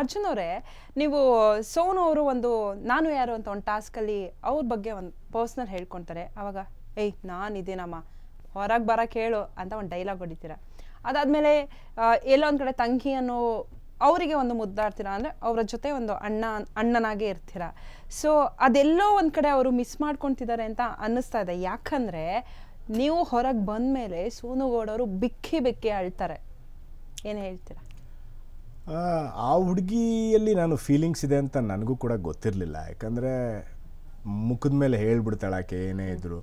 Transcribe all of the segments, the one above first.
ಅರ್ಜುನ್ ಅವರೇ ನೀವು ಸೋನು ಅವರು ಒಂದು ನಾನು ಯಾರು ಅಂತ ಒಂದು ಟಾಸ್ಕಲ್ಲಿ ಅವ್ರ ಬಗ್ಗೆ ಒಂದು ಪರ್ಸ್ನಲ್ ಹೇಳ್ಕೊತಾರೆ ಅವಾಗ ಏಯ್ ನಾನು ಇದೇನಮ್ಮ ಹೊರಗೆ ಬರೋಕೆ ಹೇಳು ಅಂತ ಒಂದು ಡೈಲಾಗ್ ಹೊಡಿತೀರ ಅದಾದಮೇಲೆ ಎಲ್ಲೋ ಒಂದು ಕಡೆ ತಂಗಿ ಅನ್ನೋ ಅವರಿಗೆ ಒಂದು ಮುದ್ದಾಡ್ತೀರ ಅಂದರೆ ಅವರ ಜೊತೆ ಒಂದು ಅಣ್ಣ ಅಣ್ಣನಾಗೆ ಇರ್ತೀರ ಸೊ ಅದೆಲ್ಲೋ ಒಂದು ಕಡೆ ಅವರು ಮಿಸ್ ಮಾಡ್ಕೊತಿದ್ದಾರೆ ಅಂತ ಅನ್ನಿಸ್ತಾ ಇದೆ ಯಾಕಂದರೆ ನೀವು ಹೊರಗೆ ಬಂದ ಮೇಲೆ ಸೋನುಗೌಡವರು ಬಿಕ್ಕಿ ಬಿಕ್ಕಿ ಅಳ್ತಾರೆ ಏನು ಹೇಳ್ತೀರಾ ಆ ಹುಡುಗಿಯಲ್ಲಿ ನಾನು ಫೀಲಿಂಗ್ಸ್ ಇದೆ ಅಂತ ನನಗೂ ಕೂಡ ಗೊತ್ತಿರಲಿಲ್ಲ ಯಾಕಂದರೆ ಮುಖದ ಮೇಲೆ ಹೇಳ್ಬಿಡ್ತಾಳೆ ಆಕೆ ಏನೇ ಇದ್ದರೂ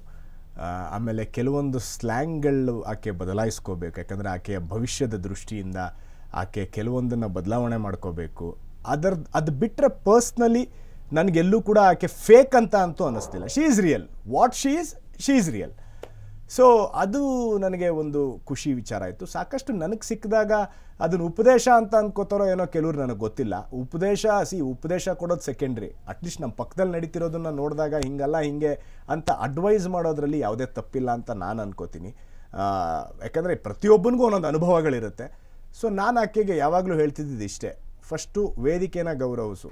ಆಮೇಲೆ ಕೆಲವೊಂದು ಸ್ಲ್ಯಾಂಗ್ಗಳು ಆಕೆ ಬದಲಾಯಿಸ್ಕೋಬೇಕು ಯಾಕಂದರೆ ಆಕೆಯ ಭವಿಷ್ಯದ ದೃಷ್ಟಿಯಿಂದ ಆಕೆ ಕೆಲವೊಂದನ್ನು ಬದಲಾವಣೆ ಮಾಡ್ಕೋಬೇಕು ಅದರ ಅದು ಬಿಟ್ಟರೆ ಪರ್ಸ್ನಲಿ ನನಗೆಲ್ಲೂ ಕೂಡ ಆಕೆ ಫೇಕ್ ಅಂತ ಅಂತೂ ಅನ್ನಿಸ್ತಿಲ್ಲ she is real what she is she is real so ಅದು ನನಗೆ ಒಂದು ಖುಷಿ ವಿಚಾರ ಆಯಿತು ಸಾಕಷ್ಟು ನನಗೆ ಸಿಕ್ಕಿದಾಗ ಅದನ್ನು ಉಪದೇಶ ಅಂತ ಅನ್ಕೋತಾರೋ ಏನೋ ಕೆಲವ್ರು ನನಗೆ ಗೊತ್ತಿಲ್ಲ ಉಪದೇಶ ಸಿ ಉಪದೇಶ ಕೊಡೋದು ಸೆಕೆಂಡ್ರಿ ಅಟ್ಲೀಸ್ಟ್ ನಮ್ಮ ಪಕ್ಕದಲ್ಲಿ ನಡೀತಿರೋದನ್ನು ನೋಡಿದಾಗ ಹಿಂಗಲ್ಲ ಹಿಂಗೆ ಅಂತ ಅಡ್ವೈಸ್ ಮಾಡೋದ್ರಲ್ಲಿ ಯಾವುದೇ ತಪ್ಪಿಲ್ಲ ಅಂತ ನಾನು ಅನ್ಕೋತೀನಿ ಯಾಕಂದರೆ ಪ್ರತಿಯೊಬ್ಬನಿಗೂ ಒಂದೊಂದು ಅನುಭವಗಳಿರುತ್ತೆ ಸೊ ನಾನು ಆಕೆಗೆ ಯಾವಾಗಲೂ ಹೇಳ್ತಿದ್ದಿದ್ದು ಇಷ್ಟೇ ಫಸ್ಟು ವೇದಿಕೆನ ಗೌರವಿಸು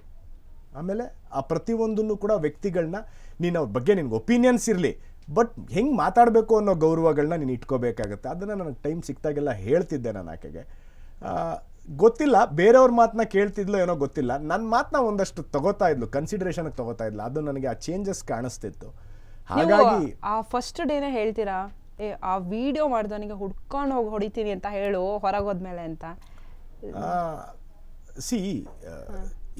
ಆಮೇಲೆ ಆ ಪ್ರತಿಯೊಂದನ್ನು ಕೂಡ ವ್ಯಕ್ತಿಗಳನ್ನ ನೀನು ಅವ್ರ ಬಗ್ಗೆ ನಿನಗೆ ಒಪಿನಿಯನ್ಸ್ ಇರಲಿ ಬಟ್ ಹೆಂಗೆ ಮಾತಾಡಬೇಕು ಅನ್ನೋ ಗೌರವಗಳನ್ನ ನೀನು ಇಟ್ಕೋಬೇಕಾಗತ್ತೆ ಅದನ್ನು ನನಗೆ ಟೈಮ್ ಸಿಕ್ತಾಗೆಲ್ಲ ಹೇಳ್ತಿದ್ದೆ ನಾನು ಆಕೆಗೆ ಗೊತ್ತಿಲ್ಲ ಬೇರೆಯವ್ರ ಮಾತನ್ನ ಕೇಳ್ತಿದ್ಲು ಏನೋ ಗೊತ್ತಿಲ್ಲ ನನ್ನ ಮಾತನ್ನ ಒಂದಷ್ಟು ತಗೋತಾ ಇದ್ಲು ಕನ್ಸಿಡ್ರೇಷನ್ ತಗೋತಾ ಇದ್ಲು ಅದು ನನಗೆ ಆ ಚೇಂಜಸ್ ಕಾಣಿಸ್ತಿತ್ತು ಹಾಗಾಗಿ ಆ ಫಸ್ಟ್ ಡೇನೇ ಹೇಳ್ತೀರಾ ಏ ಆ ವಿಡಿಯೋ ನನಗೆ ಹುಡ್ಕೊಂಡು ಹೋಗಿ ಹೊಡಿತೀನಿ ಅಂತ ಹೇಳು ಹೊರಗೋದ್ಮೇಲೆ ಅಂತ ಸಿ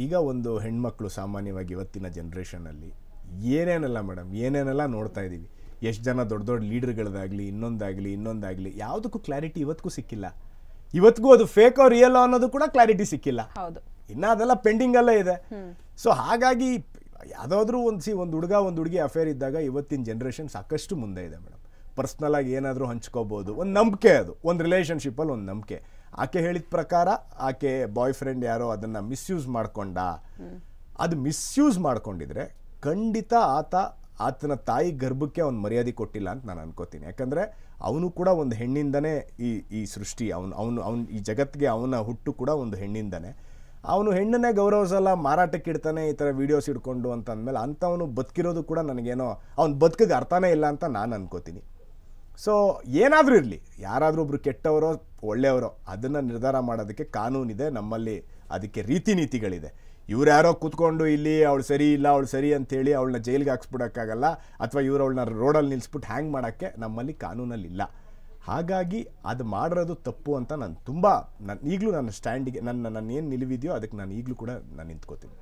ಈಗ ಒಂದು ಹೆಣ್ಮಕ್ಳು ಸಾಮಾನ್ಯವಾಗಿ ಇವತ್ತಿನ ಜನ್ರೇಷನಲ್ಲಿ ಏನೇನಲ್ಲ ಮೇಡಮ್ ಏನೇನೆಲ್ಲ ನೋಡ್ತಾ ಇದ್ದೀವಿ ಎಷ್ಟು ಜನ ದೊಡ್ಡ ದೊಡ್ಡ ಲೀಡರ್ಗಳದಾಗಲಿ ಇನ್ನೊಂದಾಗಲಿ ಇನ್ನೊಂದಾಗಲಿ ಯಾವುದಕ್ಕೂ ಕ್ಲಾರಿಟಿ ಇವತ್ತಿಗೂ ಸಿಕ್ಕಿಲ್ಲ ಇವತ್ತಿಗೂ ಅದು ಫೇಕ್ ರಿಯಲ್ ಅನ್ನೋದು ಕೂಡ ಕ್ಲಾರಿಟಿ ಸಿಕ್ಕಿಲ್ಲ ಇನ್ನು ಅದೆಲ್ಲ ಪೆಂಡಿಂಗ್ ಅಲ್ಲೇ ಇದೆ ಸೊ ಹಾಗಾಗಿ ಯಾವುದಾದ್ರೂ ಒಂದು ಸಿ ಒಂದು ಹುಡುಗ ಒಂದು ಹುಡುಗಿ ಅಫೇರ್ ಇದ್ದಾಗ ಇವತ್ತಿನ ಜನ್ರೇಷನ್ ಸಾಕಷ್ಟು ಮುಂದೆ ಇದೆ ಮೇಡಮ್ ಪರ್ಸ್ನಲ್ ಆಗಿ ಏನಾದರೂ ಹಂಚ್ಕೋಬಹುದು ಒಂದು ನಂಬಿಕೆ ಅದು ಒಂದು ಅಲ್ಲಿ ಒಂದು ನಂಬಿಕೆ ಆಕೆ ಹೇಳಿದ ಪ್ರಕಾರ ಆಕೆ ಬಾಯ್ ಫ್ರೆಂಡ್ ಯಾರೋ ಅದನ್ನು ಮಿಸ್ಯೂಸ್ ಮಾಡ್ಕೊಂಡ ಅದು ಮಿಸ್ಯೂಸ್ ಮಾಡ್ಕೊಂಡಿದ್ರೆ ಖಂಡಿತ ಆತ ಆತನ ತಾಯಿ ಗರ್ಭಕ್ಕೆ ಅವ್ನು ಮರ್ಯಾದೆ ಕೊಟ್ಟಿಲ್ಲ ಅಂತ ನಾನು ಅನ್ಕೋತೀನಿ ಯಾಕಂದರೆ ಅವನು ಕೂಡ ಒಂದು ಹೆಣ್ಣಿಂದನೇ ಈ ಈ ಸೃಷ್ಟಿ ಅವನು ಅವನು ಅವನು ಈ ಜಗತ್ತಿಗೆ ಅವನ ಹುಟ್ಟು ಕೂಡ ಒಂದು ಹೆಣ್ಣಿಂದನೇ ಅವನು ಹೆಣ್ಣನ್ನೇ ಗೌರವಿಸಲ್ಲ ಮಾರಾಟಕ್ಕೆ ಇಡ್ತಾನೆ ಈ ಥರ ವೀಡಿಯೋಸ್ ಇಟ್ಕೊಂಡು ಅಂತ ಅಂದಮೇಲೆ ಅಂಥವನು ಬದುಕಿರೋದು ಕೂಡ ನನಗೇನೋ ಅವ್ನು ಬದುಕಿಗೆ ಅರ್ಥನೇ ಇಲ್ಲ ಅಂತ ನಾನು ಅನ್ಕೋತೀನಿ ಸೊ ಏನಾದರೂ ಇರಲಿ ಯಾರಾದರೂ ಒಬ್ರು ಕೆಟ್ಟವರೋ ಒಳ್ಳೆಯವರೋ ಅದನ್ನು ನಿರ್ಧಾರ ಮಾಡೋದಕ್ಕೆ ಕಾನೂನಿದೆ ನಮ್ಮಲ್ಲಿ ಅದಕ್ಕೆ ರೀತಿ ನೀತಿಗಳಿದೆ ಇವ್ರು ಯಾರೋ ಕೂತ್ಕೊಂಡು ಇಲ್ಲಿ ಅವಳು ಸರಿ ಇಲ್ಲ ಅವಳು ಸರಿ ಅಂತೇಳಿ ಅವಳನ್ನ ಜೈಲಿಗೆ ಹಾಕ್ಸ್ಬಿಡೋಕ್ಕಾಗಲ್ಲ ಅಥವಾ ಇವ್ರು ಅವಳನ್ನ ರೋಡಲ್ಲಿ ನಿಲ್ಲಿಸ್ಬಿಟ್ಟು ಹ್ಯಾಂಗ್ ಮಾಡೋಕ್ಕೆ ನಮ್ಮಲ್ಲಿ ಕಾನೂನಲ್ಲಿಲ್ಲ ಹಾಗಾಗಿ ಅದು ಮಾಡಿರೋದು ತಪ್ಪು ಅಂತ ನಾನು ತುಂಬ ನಾನು ಈಗಲೂ ನನ್ನ ಸ್ಟ್ಯಾಂಡಿಗೆ ನನ್ನ ನನ್ನ ಏನು ನಿಲುವಿದೆಯೋ ಅದಕ್ಕೆ ನಾನು ಈಗಲೂ ಕೂಡ ನಾನು ನಿಂತ್ಕೋತೀನಿ